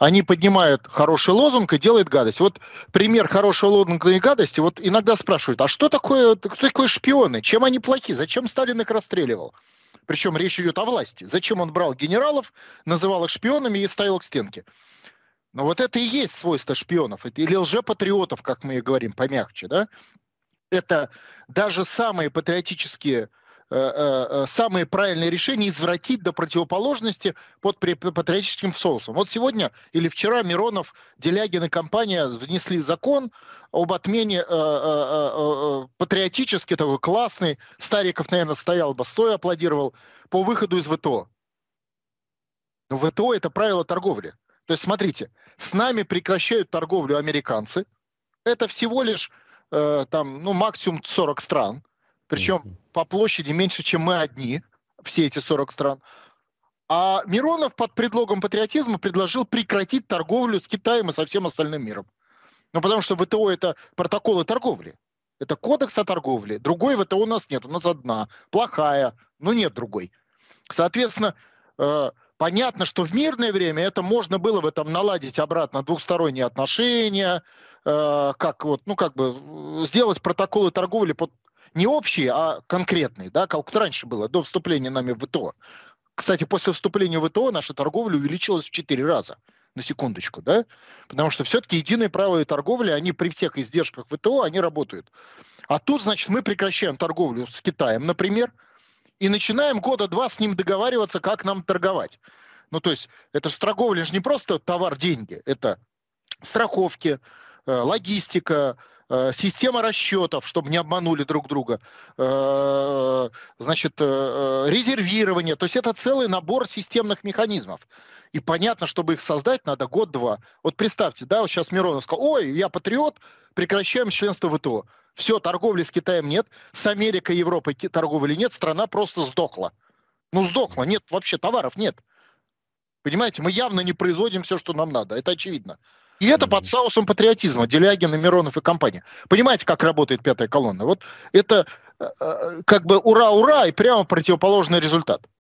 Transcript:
они поднимают хороший лозунг и делают гадость. Вот пример хорошего лозунга и гадости. Вот иногда спрашивают, а что такое, кто такое шпионы? Чем они плохи? Зачем Сталин их расстреливал? Причем речь идет о власти. Зачем он брал генералов, называл их шпионами и ставил к стенке? Но вот это и есть свойство шпионов, или лжепатриотов, как мы и говорим, помягче, да? Это даже самые патриотические Э, э, э, самое правильное решение извратить до противоположности под патриотическим соусом. Вот сегодня или вчера Миронов, Делягин и компания внесли закон об отмене патриотически такой классный, Стариков, наверное, стоял бы, стоя аплодировал, по выходу из ВТО. Но ВТО – это правило торговли. То есть, смотрите, с нами прекращают торговлю американцы. Это всего лишь э, там, ну, максимум 40 стран. Причем по площади меньше, чем мы одни, все эти 40 стран. А Миронов под предлогом патриотизма предложил прекратить торговлю с Китаем и со всем остальным миром. Ну, потому что ВТО – это протоколы торговли. Это кодекс о торговле. Другой ВТО у нас нет, у нас одна. Плохая, но нет другой. Соответственно, э, понятно, что в мирное время это можно было в этом наладить обратно двухсторонние отношения, э, как вот, ну как бы э, сделать протоколы торговли под не общие, а конкретные, да, как раньше было, до вступления нами в ВТО. Кстати, после вступления в ВТО наша торговля увеличилась в 4 раза, на секундочку, да, потому что все-таки единые правила торговли, они при всех издержках ВТО, они работают. А тут, значит, мы прекращаем торговлю с Китаем, например, и начинаем года два с ним договариваться, как нам торговать. Ну, то есть, это же торговля же не просто товар-деньги, это страховки, э, логистика, Э, система расчетов, чтобы не обманули друг друга, э, значит, э, резервирование. То есть это целый набор системных механизмов. И понятно, чтобы их создать, надо год-два. Вот представьте, да, вот сейчас Миронов сказал, ой, я патриот, прекращаем членство в ВТО. Все, торговли с Китаем нет, с Америкой, Европой торговли нет, страна просто сдохла. Ну, сдохла, нет, вообще товаров нет. Понимаете, мы явно не производим все, что нам надо, это очевидно. И это под соусом патриотизма, Делягин, Миронов и компания. Понимаете, как работает пятая колонна? Вот это э, э, как бы ура-ура и прямо противоположный результат.